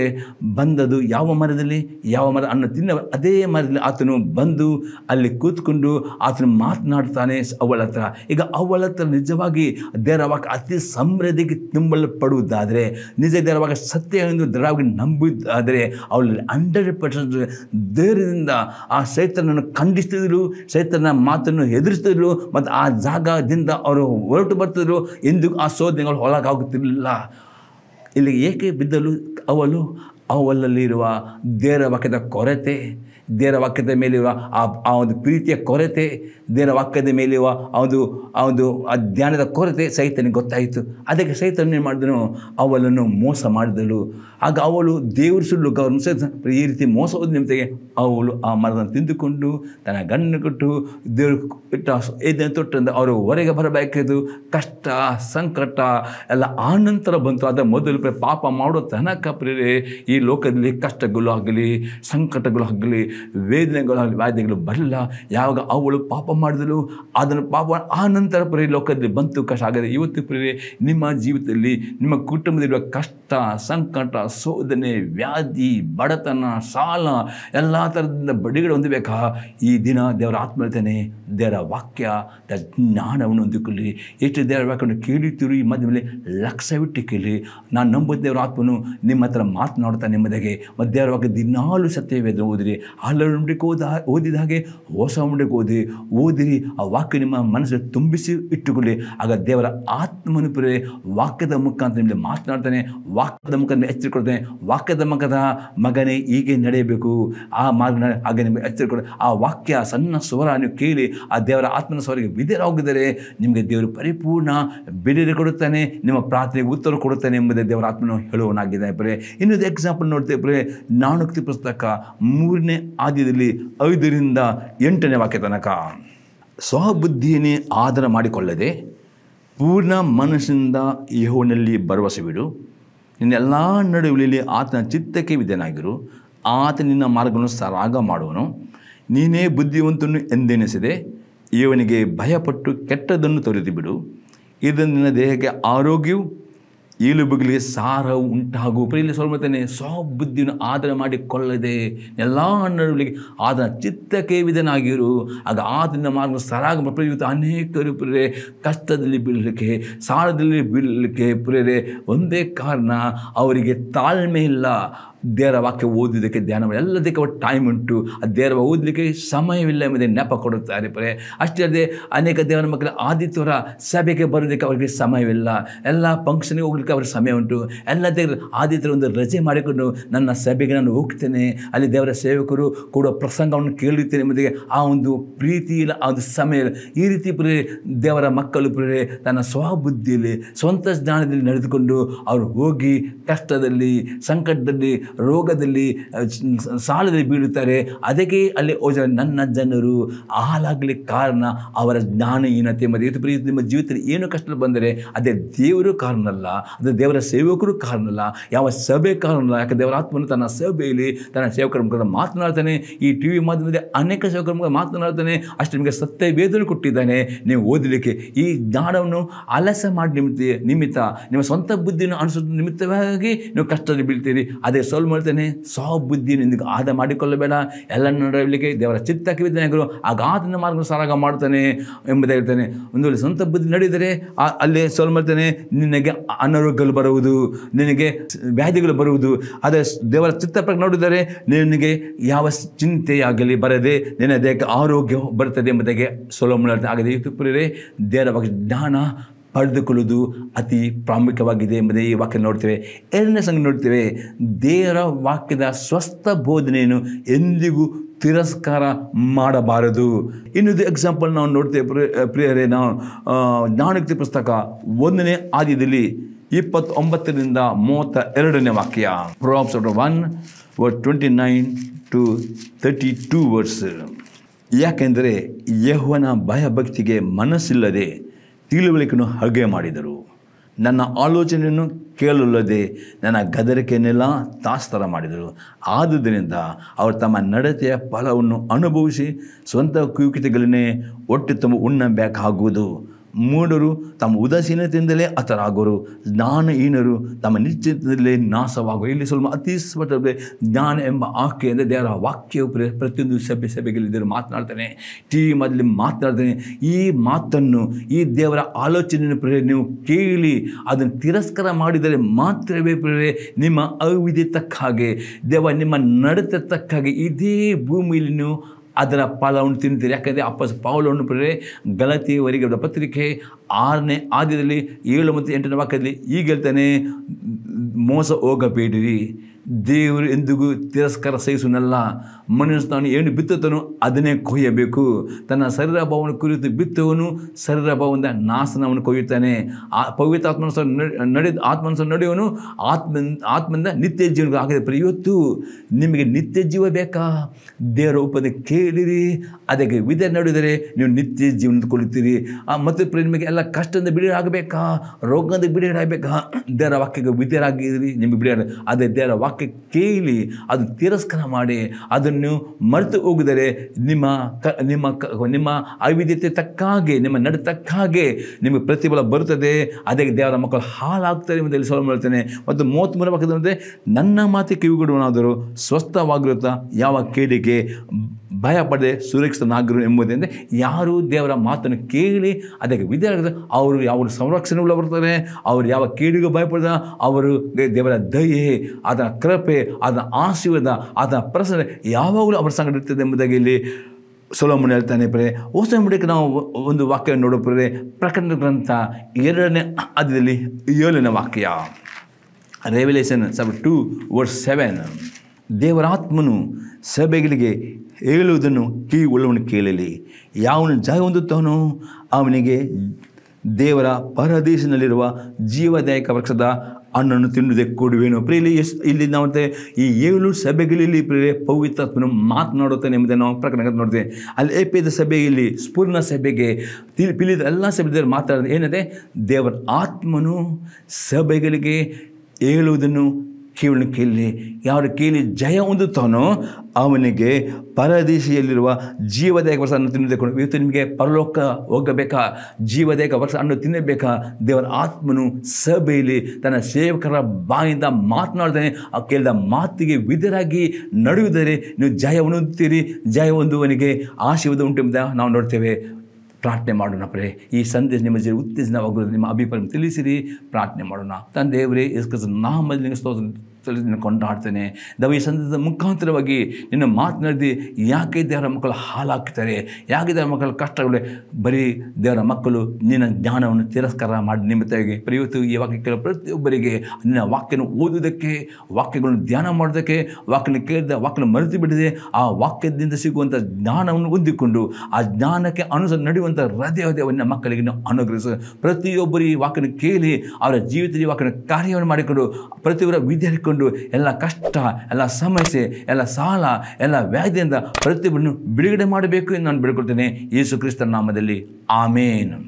ಬಂದದು ಯಾವ ಮರದಲ್ಲಿ ಯಾವ ಮರ ಅನ್ನ ತಿನ್ನ ಅದೇ ಮರದಲ್ಲಿ ಆತನು ಬಂದು ಅಲ್ಲಿ ಕೂತ್ಕೊಂಡು ಆತನು ಮಾತನಾಡ್ತಾನೆ ಅವಳ ಹತ್ರ ಈಗ ಅವಳ ಹತ್ರ ನಿಜವಾಗಿ ದೇರವಾಗ ಅತಿ ಸಮೃದ್ಧಿಗೆ ತುಂಬಲ್ಪಡುವುದಾದರೆ ನಿಜ ದೇರವಾಗ ಸತ್ಯ ಎಂದು ದೃಢವಾಗಿ ನಂಬುದಾದರೆ ಅವಳಲ್ಲಿ ಹಂಡ್ರೆಡ್ ಪರ್ಸೆಂಟ್ ಧೈರ್ಯದಿಂದ ಆ ಸೈತನನ್ನು ಖಂಡಿಸ್ತಿದ್ರು ಸೈತನ ಮಾತನ್ನು ಎದುರಿಸ್ತಿದ್ರು ಮತ್ತು ಆ ಜಾಗ ಸಮಾಧಾನದಿಂದ ಅವರು ಹೊರಟು ಬರ್ತಿದ್ರು ಎಂದಿಗೂ ಆ ಶೋಧನೆಗಳು ಒಳಗಾಗುತ್ತಿರಲಿಲ್ಲ ಇಲ್ಲಿ ಏಕೆ ಬಿದ್ದಲು ಅವಳು ಅವಲಲ್ಲಿರುವ ದೇರವಾಕ್ಯದ ಕೊರತೆ ದೇವರ ವಾಕ್ಯದ ಮೇಲಿರುವ ಆ ಒಂದು ಪ್ರೀತಿಯ ಕೊರತೆ ದೇವರ ವಾಕ್ಯದ ಮೇಲಿರುವ ಆ ಒಂದು ಆ ಒಂದು ಆ ಧ್ಯಾನದ ಕೊರತೆ ಸಹಿತನಿಗೆ ಗೊತ್ತಾಯಿತು ಅದಕ್ಕೆ ಏನು ಮಾಡಿದನು ಅವಳನ್ನು ಮೋಸ ಮಾಡಿದಳು ಆಗ ಅವಳು ದೇವರು ಸುಳ್ಳು ಗೌರವ ಈ ರೀತಿ ಮೋಸ ಹೋದ ನಿಮಿಷಕ್ಕೆ ಅವಳು ಆ ಮರವನ್ನು ತಿಂದುಕೊಂಡು ತನ್ನ ಗಣ್ಣು ಕೊಟ್ಟು ದೇವರು ಇಟ್ಟ ಇದನ್ನು ತೊಟ್ಟಂದು ಅವರು ಹೊರಗೆ ಬರಬೇಕಿದ್ದು ಕಷ್ಟ ಸಂಕಟ ಎಲ್ಲ ಆನಂತರ ಬಂತು ಅದ ಮೊದಲು ಪಾಪ ಮಾಡೋ ತನಕ ಪ್ರೇರೆ ಈ ಲೋಕದಲ್ಲಿ ಕಷ್ಟಗಳು ಆಗಲಿ ಸಂಕಟಗಳು ಆಗಲಿ ವೇದನೆಗಳು ಆಗಲಿ ವ್ಯಾಧನೆಗಳು ಬರಲಿಲ್ಲ ಯಾವಾಗ ಅವಳು ಪಾಪ ಮಾಡಿದಳು ಅದನ್ನು ಪಾಪ ಆ ನಂತರ ಲೋಕದಲ್ಲಿ ಬಂತು ಕಷ್ಟ ಆಗದೆ ಇವತ್ತು ಪ್ರೇರಿ ನಿಮ್ಮ ಜೀವಿತದಲ್ಲಿ ನಿಮ್ಮ ಕುಟುಂಬದಲ್ಲಿರುವ ಕಷ್ಟ ಸಂಕಟ ಶೋಧನೆ ವ್ಯಾಧಿ ಬಡತನ ಸಾಲ ಎಲ್ಲ ಥರದಿಂದ ಬಡಿಗಳು ಹೊಂದಬೇಕಾ ಈ ದಿನ ದೇವರ ಆತ್ಮ ದೇವರ ವಾಕ್ಯ ಜ್ಞಾನವನ್ನು ಹೊಂದಿಕೊಳ್ಳಿ ಎಷ್ಟು ದೇವರ ವಾಕ್ಯವನ್ನು ಕೇಳುತ್ತೀರಿ ಈ ಮೇಲೆ ಲಕ್ಷವಿಟ್ಟು ಕೇಳಿ ನಾನು ನಂಬುತ್ತೇವರ ದೇವರ ಆತ್ಮನು ನಿಮ್ಮ ಹತ್ರ ಮಾತನಾಡ್ತಾನೆ ನಿಮ್ಮದಾಗೆ ಮತ್ತು ದೇವರ ವಾಕ್ಯ ದಿನಾಲು ಸತ್ಯವೇದ ಓದಿರಿ ಹಲಳುಂಡಿಗೆ ಓದ ಓದಿದ ಹಾಗೆ ಹೊಸ ಉಂಡೆಗೆ ಓದಿ ಓದಿರಿ ಆ ವಾಕ್ಯ ನಿಮ್ಮ ಮನಸ್ಸಲ್ಲಿ ತುಂಬಿಸಿ ಇಟ್ಟುಕೊಳ್ಳಿ ಆಗ ದೇವರ ಆತ್ಮನು ಪ್ರೇರೆ ವಾಕ್ಯದ ಮುಖಾಂತರ ನಿಮಗೆ ಮಾತನಾಡ್ತಾನೆ ವಾಕ್ಯದ ಮುಖಾಂತರ ಎಚ್ಚರಿಕೊಡ್ತಾನೆ ವಾಕ್ಯದ ಮುಖದ ಮಗನೇ ಹೀಗೆ ನಡೆಯಬೇಕು ಆ ಮಾರ್ಗ ಹಾಗೆ ನಿಮಗೆ ಎಚ್ಚರಿಕೊಡ ಆ ವಾಕ್ಯ ಸಣ್ಣ ಸ್ವರ ನೀವು ಕೇಳಿ ಆ ದೇವರ ಆತ್ಮನ ಸ್ವರಿಗೆ ವಿಧೇರಾಗಿದ್ದರೆ ನಿಮಗೆ ದೇವರು ಪರಿಪೂರ್ಣ ಬಿಡಿರಿ ಕೊಡುತ್ತಾನೆ ನಿಮ್ಮ ಪ್ರಾರ್ಥನೆಗೆ ಉತ್ತರ ಕೊಡುತ್ತಾನೆ ಎಂಬುದೇ ದೇವರ ಆತ್ಮನ ಹೇಳುವನಾಗಿದ್ದಾನೆ ಪರೇ ಇನ್ನೊಂದು ಎಕ್ಸಾಂಪಲ್ ನೋಡ್ತೇವೆ ಪ್ರೆ ನಾಣುಕ್ತಿ ಪುಸ್ತಕ ಮೂರನೇ ಆದ್ಯದಲ್ಲಿ ಐದರಿಂದ ಎಂಟನೇ ವಾಕ್ಯ ತನಕ ಸ್ವಬುದ್ಧಿಯನ್ನೇ ಆಧಾರ ಮಾಡಿಕೊಳ್ಳದೆ ಪೂರ್ಣ ಮನಸ್ಸಿನಿಂದ ಯಹೋನಲ್ಲಿ ಬಿಡು ನಿನ್ನೆಲ್ಲ ನಡುವಳಿಯಲ್ಲಿ ಆತನ ಚಿತ್ತಕ್ಕೆ ವಿಧನಾಗಿರು ಆತ ನಿನ್ನ ಮಾರ್ಗವನ್ನು ಸರಾಗ ಮಾಡುವನು ನೀನೇ ಬುದ್ಧಿವಂತನು ಎಂದೆನಿಸಿದೆ ಇವನಿಗೆ ಭಯಪಟ್ಟು ಕೆಟ್ಟದನ್ನು ತೊರೆದು ಬಿಡು ಇದನ್ನು ನಿನ್ನ ದೇಹಕ್ಕೆ ಆರೋಗ್ಯವು ಏಲುಬುಗಳಿಗೆ ಸಾರ ಉಂಟಾಗು ಪ್ರಿಯಲ್ಲಿ ಸೊಲ್ಮತನೆ ಸೊ ಆದರ ಮಾಡಿ ಮಾಡಿಕೊಳ್ಳದೆ ಎಲ್ಲ ನಡುವಳಿಗೆ ಆದ ಚಿತ್ತ ವಿಧನಾಗಿರು ಆಗ ಆತನ ಮಾರ್ಗ ಸರಾಗ ಪ್ರಯುಕ್ತ ಅನೇಕರು ಪ್ರೇರೆ ಕಷ್ಟದಲ್ಲಿ ಬೀಳಲಿಕ್ಕೆ ಸಾರದಲ್ಲಿ ಬೀಳಲಿಕ್ಕೆ ಪ್ರೇರೆ ಒಂದೇ ಕಾರಣ ಅವರಿಗೆ ತಾಳ್ಮೆ ಇಲ್ಲ ದೇವರ ವಾಕ್ಯ ಓದಿದ್ದಕ್ಕೆ ಧ್ಯಾನ ಮಾಡಿ ಎಲ್ಲದಕ್ಕೆ ಟೈಮ್ ಉಂಟು ಆ ದೇವರ ಓದಲಿಕ್ಕೆ ಸಮಯವಿಲ್ಲ ಎಂಬುದೇ ನೆಪ ಕೊಡುತ್ತಾರೆ ಪರೇ ಅಷ್ಟೇ ಅಲ್ಲದೆ ಅನೇಕ ದೇವರ ಮಕ್ಕಳ ಆದಿತ್ಯವರ ಸಭೆಗೆ ಬರೋದಕ್ಕೆ ಅವರಿಗೆ ಸಮಯವಿಲ್ಲ ಎಲ್ಲ ಫಂಕ್ಷನ್ಗೆ ಹೋಗ್ಲಿಕ್ಕೆ ಅವ್ರಿಗೆ ಸಮಯ ಉಂಟು ಎಲ್ಲ ದೇವರು ಆದಿತ್ಯರ ಒಂದು ರಜೆ ಮಾಡಿಕೊಂಡು ನನ್ನ ಸಭೆಗೆ ನಾನು ಹೋಗ್ತೇನೆ ಅಲ್ಲಿ ದೇವರ ಸೇವಕರು ಕೂಡ ಪ್ರಸಂಗವನ್ನು ಕೇಳುತ್ತೇನೆ ಎಂಬುದಕ್ಕೆ ಆ ಒಂದು ಪ್ರೀತಿ ಇಲ್ಲ ಆ ಒಂದು ಸಮಯ ಇಲ್ಲ ಈ ರೀತಿ ಪ್ರೇ ದೇವರ ಮಕ್ಕಳು ಪ್ರೇ ತನ್ನ ಸ್ವಬುದ್ಧಿಯಲ್ಲಿ ಸ್ವಂತ ಜ್ಞಾನದಲ್ಲಿ ನಡೆದುಕೊಂಡು ಅವರು ಹೋಗಿ ಕಷ್ಟದಲ್ಲಿ ಸಂಕಟದಲ್ಲಿ ರೋಗದಲ್ಲಿ ಸಾಲದಲ್ಲಿ ಬೀಳುತ್ತಾರೆ ಅದಕ್ಕೆ ಅಲ್ಲಿ ಓಜನ ನನ್ನ ಜನರು ಹಾಲಾಗಲಿಕ್ಕೆ ಕಾರಣ ಅವರ ಜ್ಞಾನಹೀನತೆ ಮತ್ತು ಇದು ಪ್ರೀತಿ ನಿಮ್ಮ ಜೀವಿತದಲ್ಲಿ ಏನು ಕಷ್ಟ ಬಂದರೆ ಅದೇ ದೇವರು ಕಾರಣ ಅಲ್ಲ ಅದು ದೇವರ ಸೇವಕರು ಕಾರಣಲ್ಲ ಯಾವ ಸಭೆ ಕಾರಣಲ್ಲ ಯಾಕೆ ದೇವರ ಆತ್ಮನು ತನ್ನ ಸಭೆಯಲ್ಲಿ ತನ್ನ ಸೇವಕರ ಮುಖಾಂತರ ಮಾತನಾಡ್ತಾನೆ ಈ ಟಿ ವಿ ಮಾಧ್ಯಮದಲ್ಲಿ ಅನೇಕ ಸೇವಕರ ಮುಖ ಮಾತನಾಡ್ತಾನೆ ಅಷ್ಟು ನಿಮಗೆ ಸತ್ಯ ವೇದನೆ ಕೊಟ್ಟಿದ್ದಾನೆ ನೀವು ಓದಲಿಕ್ಕೆ ಈ ಜ್ಞಾನವನ್ನು ಅಲಸ ಮಾಡಿ ನಿಮಿತ್ತ ನಿಮಿತ್ತ ನಿಮ್ಮ ಸ್ವಂತ ಬುದ್ಧಿಯನ್ನು ಅನಿಸೋ ನಿಮಿತ್ತವಾಗಿ ನೀವು ಕಷ್ಟದಲ್ಲಿ ಬೀಳ್ತೀರಿ ಅದೇ ಸ್ವಲ್ಪ ಪೌಲ್ ಮಾಡ್ತಾನೆ ಬುದ್ಧಿ ನಿಂದಿಗೆ ಆದ ಮಾಡಿಕೊಳ್ಳಬೇಡ ಎಲ್ಲ ನಡೆಯಲಿಕ್ಕೆ ದೇವರ ಚಿತ್ತಕ್ಕೆ ಆಗ ಆತನ ಮಾರ್ಗ ಸಾರಾಗ ಮಾಡ್ತಾನೆ ಎಂಬುದಾಗಿರ್ತಾನೆ ಒಂದು ವೇಳೆ ಸ್ವಂತ ಬುದ್ಧಿ ನಡೆದರೆ ಅಲ್ಲಿ ಸೋಲ್ ಮಾಡ್ತೇನೆ ನಿನಗೆ ಅನಾರೋಗ್ಯಗಳು ಬರುವುದು ನಿನಗೆ ವ್ಯಾಧಿಗಳು ಬರುವುದು ಆದರೆ ದೇವರ ಚಿತ್ತ ಪ್ರಕಾರ ನೋಡಿದರೆ ನಿನಗೆ ಯಾವ ಚಿಂತೆಯಾಗಲಿ ಬರದೆ ನಿನ್ನ ದೇಹಕ್ಕೆ ಆರೋಗ್ಯ ಬರ್ತದೆ ಎಂಬುದಾಗಿ ಸೋಲ್ ಮಾಡ್ತಾನೆ ಆಗದೆ ಯುಕ್ತಿಪುರೇ ದೇವರ ಬಗ್ಗೆ ಜ್ಞಾನ ಪಡೆದುಕೊಳ್ಳುವುದು ಅತಿ ಪ್ರಾಮುಖ್ಯವಾಗಿದೆ ಎಂಬುದೇ ಈ ವಾಕ್ಯ ನೋಡ್ತೇವೆ ಎರಡನೇ ಸಂಘ ನೋಡ್ತೇವೆ ದೇವರ ವಾಕ್ಯದ ಸ್ವಸ್ಥ ಬೋಧನೆಯನ್ನು ಎಂದಿಗೂ ತಿರಸ್ಕಾರ ಮಾಡಬಾರದು ಇನ್ನೊಂದು ಎಕ್ಸಾಂಪಲ್ ನಾವು ನೋಡ್ತೇವೆ ಪ್ರಿಯರೇ ನಾವು ಜ್ಞಾನಕ್ತಿ ಪುಸ್ತಕ ಒಂದನೇ ಆದ್ಯದಲ್ಲಿ ಇಪ್ಪತ್ತೊಂಬತ್ತರಿಂದ ಮೂವತ್ತ ಎರಡನೇ ವಾಕ್ಯ Proverbs one twenty nine to thirty two verses ಯಾಕೆಂದರೆ ಯಹುವನ ಭಯಭಕ್ತಿಗೆ ಮನಸ್ಸಿಲ್ಲದೆ ತಿಳುವಳಿಕೆಯನ್ನು ಹಗೆ ಮಾಡಿದರು ನನ್ನ ಆಲೋಚನೆಯನ್ನು ಕೇಳಲ್ಲದೆ ನನ್ನ ಗದರಿಕೆಯನ್ನೆಲ್ಲ ತಾಸ್ತರ ಮಾಡಿದರು ಆದುದರಿಂದ ಅವರು ತಮ್ಮ ನಡತೆಯ ಫಲವನ್ನು ಅನುಭವಿಸಿ ಸ್ವಂತ ಕುಯುಕ್ತಿಗಳನ್ನೇ ಒಟ್ಟು ತುಂಬ ಉಣ್ಣಬೇಕಾಗುವುದು ಮೂಢರು ತಮ್ಮ ಉದಾಸೀನತೆಯಿಂದಲೇ ಜ್ಞಾನ ಜ್ಞಾನಹೀನರು ತಮ್ಮ ನಿಶ್ಚಿತದಲ್ಲೇ ನಾಶವಾಗೋ ಇಲ್ಲಿ ಸ್ವಲ್ಪ ಅತಿ ಜ್ಞಾನ ಎಂಬ ಆಕೆಯಿಂದ ದೇವರ ವಾಕ್ಯವು ಪ್ರತಿಯೊಂದು ಸಭೆ ಸಭೆಯಲ್ಲಿ ದೇವರು ಮಾತನಾಡ್ತಾನೆ ಟಿ ವಿ ಮೊದಲು ಮಾತನಾಡ್ತಾನೆ ಈ ಮಾತನ್ನು ಈ ದೇವರ ಆಲೋಚನೆಯನ್ನು ಪ್ರೇರೆ ನೀವು ಕೇಳಿ ಅದನ್ನು ತಿರಸ್ಕಾರ ಮಾಡಿದರೆ ಮಾತ್ರವೇ ಪ್ರೇರೆ ನಿಮ್ಮ ಅವಿಧಿ ತಕ್ಕ ಹಾಗೆ ದೇವ ನಿಮ್ಮ ನಡೆತಕ್ಕ ಹಾಗೆ ಇದೇ ಭೂಮಿಯಲ್ಲಿ ನೀವು ಅದರ ಫಲವನ್ನು ತಿಂತೀರಿ ಯಾಕಂದರೆ ಅಪ್ಪಸ್ ಪಾವಲವನ್ನು ಬಿಡ್ರೆ ಗಲತಿ ವರಿಗಳ ಪತ್ರಿಕೆ ಆರನೇ ಆದ್ಯದಲ್ಲಿ ಏಳು ಮತ್ತು ಎಂಟನೇ ವಾಕ್ಯದಲ್ಲಿ ಈಗ ಹೇಳ್ತಾನೆ ಮೋಸ ಹೋಗಬೇಡಿರಿ ದೇವರು ಎಂದಿಗೂ ತಿರಸ್ಕಾರ ಸಹಿಸುನಲ್ಲ ಮನುಷ್ಯನು ತಾನು ಏನು ಬಿತ್ತುತ್ತಾನೋ ಅದನ್ನೇ ಕೊಯ್ಯಬೇಕು ತನ್ನ ಶರೀರ ಭಾವವನ್ನು ಕುರಿತು ಬಿತ್ತುವನು ಶರೀರ ಭಾವದಿಂದ ನಾಶನವನ್ನು ಕೊಯ್ಯುತ್ತಾನೆ ಆ ಪವಿತ್ರ ನಡೆ ನಡೆದ ಆತ್ಮನಸ ನಡೆಯುವನು ಆತ್ಮ ಆತ್ಮದಿಂದ ನಿತ್ಯ ಜೀವನಕ್ಕೆ ಆಗಿದೆ ಇವತ್ತು ನಿಮಗೆ ನಿತ್ಯ ಜೀವ ಬೇಕಾ ದೇವರ ಉಪದ ಕೇಳಿರಿ ಅದಕ್ಕೆ ವಿಧ ನಡೆದರೆ ನೀವು ನಿತ್ಯ ಜೀವನ ಕೊಡುತ್ತೀರಿ ಮತ್ತು ನಿಮಗೆ ಎಲ್ಲ ಕಷ್ಟದಿಂದ ಬಿಡಿಯಾಗಬೇಕಾ ರೋಗದಿಂದ ಬಿಡಿಯಾಗಬೇಕಾ ದೇವರ ವಾಕ್ಯಕ್ಕೆ ವಿಧರಾಗಿರಿ ನಿಮಗೆ ಬಿಡ ಅದೇ ದೇವರ ವಾಕ್ಯ ಕೇಳಿ ಅದು ತಿರಸ್ಕಾರ ಮಾಡಿ ಅದನ್ನು ಮರೆತು ಹೋಗಿದರೆ ನಿಮ್ಮ ಕ ನಿಮ್ಮ ಕ ನಿಮ್ಮ ತಕ್ಕ ತಕ್ಕಾಗೆ ನಿಮ್ಮ ನಡೆ ತಕ್ಕಾಗೆ ನಿಮಗೆ ಪ್ರತಿಫಲ ಬರುತ್ತದೆ ಅದಕ್ಕೆ ದೇವರ ಮಕ್ಕಳು ಹಾಳಾಗ್ತಾರೆ ಹೇಳಿ ಸೋಲು ಮಾಡ್ತೇನೆ ಮತ್ತು ಮೂರು ಪಕ್ಕದಂತೆ ನನ್ನ ಮಾತಿ ಕಿವಿಗೂಡುವನಾದರೂ ಸ್ವಸ್ಥವಾಗಿರುತ್ತಾ ಯಾವ ಕೇಳಿಕೆ ಭಯಪಡದೆ ಸುರಕ್ಷಿತನಾಗಿರು ಎಂಬುದರಿಂದ ಯಾರು ದೇವರ ಮಾತನ್ನು ಕೇಳಿ ಅದಕ್ಕೆ ವಿದ್ಯಾರ್ಥಿ ಅವರು ಯಾವ ಸಂರಕ್ಷಣೆ ಬರ್ತಾರೆ ಅವರು ಯಾವ ಕೇಳಿಗೂ ಭಯಪಡದ ಅವರು ದೇವರ ದಯೆ ಅದರ ಕೃಪೆ ಅದರ ಆಶೀರ್ವಾದ ಅದರ ಪ್ರಸನ್ನ ಯಾವಾಗಲೂ ಅವರ ಸಂಗಡ ಇರ್ತದೆ ಎಂಬುದಾಗಿ ಇಲ್ಲಿ ಸೊಲೋಮನ್ ಹೇಳ್ತಾನೆ ಪ್ರೇ ಹೊಸ ಮುಡಿಕೆ ನಾವು ಒಂದು ವಾಕ್ಯ ನೋಡಪ್ರೆ ಪ್ರಕರಣ ಗ್ರಂಥ ಎರಡನೇ ಅದರಲ್ಲಿ ಏಳನೇ ವಾಕ್ಯ Revelation chapter two verse seven ದೇವರಾತ್ಮನು ಸಭೆಗಳಿಗೆ ಹೇಳುವುದನ್ನು ಉಳ್ಳವನು ಕೇಳಲಿ ಯಾವನು ಜಾಗ ಹೊಂದುತ್ತಾನೋ ಅವನಿಗೆ ದೇವರ ಪರದೇಶನಲ್ಲಿರುವ ಜೀವದಾಯಕ ವೃಕ್ಷದ ಹಣ್ಣನ್ನು ತಿನ್ನುವುದೇ ಕೊಡುವೇನು ಪ್ರಿಯಲ್ಲಿ ಎಷ್ಟು ಇಲ್ಲಿ ನಾವು ಈ ಏಳು ಸಭೆಗಳಲ್ಲಿ ಪ್ರಿಯ ಪವಿತ್ರಾತ್ಮನು ಮಾತನಾಡುತ್ತಾನೆ ಎಂಬುದನ್ನು ನಾವು ಪ್ರಕರಣ ನೋಡಿದೆ ಅಲ್ಲಿ ಏಪಿದ ಸಭೆಯಲ್ಲಿ ಸ್ಪೂರ್ಣ ಸಭೆಗೆ ತಿಳಿ ಪಿಲಿದ ಎಲ್ಲ ಸಭೆಯಲ್ಲಿ ಮಾತಾಡೋದು ಏನಿದೆ ದೇವರ ಆತ್ಮನು ಸಭೆಗಳಿಗೆ ಹೇಳುವುದನ್ನು ಕೀಳನ್ನು ಕೇಳಿ ಯಾರು ಕೇಳಿ ಜಯ ಹೊಂದುತ್ತಾನೋ ಅವನಿಗೆ ಪರದೇಶಿಯಲ್ಲಿರುವ ಜೀವದಾಯಕ ವರ್ಷ ಅನ್ನು ತಿನ್ನಬೇಕು ಇವತ್ತು ನಿಮಗೆ ಪರಲೋಕ ಹೋಗಬೇಕಾ ಜೀವದಾಯಕ ವರ್ಷ ಅನ್ನು ತಿನ್ನಬೇಕಾ ದೇವರ ಆತ್ಮನು ಸಭೆಯಲ್ಲಿ ತನ್ನ ಸೇವಕರ ಬಾಯಿಂದ ಮಾತನಾಡ್ತಾನೆ ಆ ಕೇಳಿದ ಮಾತಿಗೆ ವಿಧರಾಗಿ ನಡೆಯುವುದರೆ ನೀವು ಜಯ ಹೊಂದುತ್ತೀರಿ ಜಯ ಹೊಂದುವನಿಗೆ ಆಶೀರ್ವಾದ ಉಂಟು ನಾವು ನೋಡ್ತೇವೆ ಪ್ರಾರ್ಥನೆ ಮಾಡೋಣ ಪ್ರೇ ಈ ಸಂದೇಶ ನಿಮ್ಮ ಜೀವನ ಉತ್ತೇಜನವಾಗೋದು ನಿಮ್ಮ ಅಭಿಪ್ರಾಯ ತಿಳಿಸಿರಿ ಪ್ರಾರ್ಥನೆ ಮಾಡೋಣ ತಂದೆಯವರೇ ಇಸ್ಕಸ್ ನಾ ಮಜ್ಲಿಂಗ್ ಸ್ತೋತ್ರ ನಿನ್ನ ಕೊಂಡಾಡ್ತೇನೆ ದವ ಸಂದರ್ಭದ ಮುಖಾಂತರವಾಗಿ ನಿನ್ನ ಮಾತನಾಡಿದ ಯಾಕೆ ದೇವರ ಮಕ್ಕಳು ಹಾಲಾಗ್ತಾರೆ ಯಾಕೆ ದೇವರ ಮಕ್ಕಳು ಕಷ್ಟಗಳು ಬರೀ ದೇವರ ಮಕ್ಕಳು ನಿನ್ನ ಜ್ಞಾನವನ್ನು ತಿರಸ್ಕಾರ ಮಾಡಿ ನಿಮ್ಮತೆಗೆ ಇವತ್ತು ಈ ವಾಕ್ಯ ಪ್ರತಿಯೊಬ್ಬರಿಗೆ ನಿನ್ನ ವಾಕ್ಯನ ಓದುವುದಕ್ಕೆ ವಾಕ್ಯಗಳನ್ನು ಧ್ಯಾನ ಮಾಡೋದಕ್ಕೆ ವಾಕ್ಯನ ಕೇಳಿದ ವಾಕ್ಯನ ಮರೆತು ಬಿಡದೆ ಆ ವಾಕ್ಯದಿಂದ ಸಿಗುವಂಥ ಜ್ಞಾನವನ್ನು ಹೊಂದಿಕೊಂಡು ಆ ಜ್ಞಾನಕ್ಕೆ ಅನುಸಾರ ನಡೆಯುವಂಥ ಹೃದಯ ಹೃದಯವನ್ನು ಮಕ್ಕಳಿಗೆ ಅನುಗ್ರಹಿಸು ಅನುಗ್ರಹಿಸ ಪ್ರತಿಯೊಬ್ಬರು ಈ ವಾಕ್ಯನ ಕೇಳಿ ಅವರ ಜೀವಿತದಲ್ಲಿ ವಾಕ್ಯನ ಕಾರ್ಯವನ್ನು ಮಾಡಿಕೊಂಡು ಪ್ರತಿಯೊಬ್ಬರ ವಿದ್ಯಾರ್ಥಿಗಳು ಎಲ್ಲಾ ಎಲ್ಲ ಕಷ್ಟ ಎಲ್ಲ ಸಮಸ್ಯೆ ಎಲ್ಲ ಸಾಲ ಎಲ್ಲ ವ್ಯಾಧಿಯಿಂದ ಪ್ರತಿಯೊಬ್ಬರನ್ನು ಬಿಡುಗಡೆ ಮಾಡಬೇಕು ಎಂದು ನಾನು ಬೇಡ್ಕೊಳ್ತೇನೆ ಯೇಸು ಕ್ರಿಸ್ತನ ನಾಮದಲ್ಲಿ ಆಮೇನು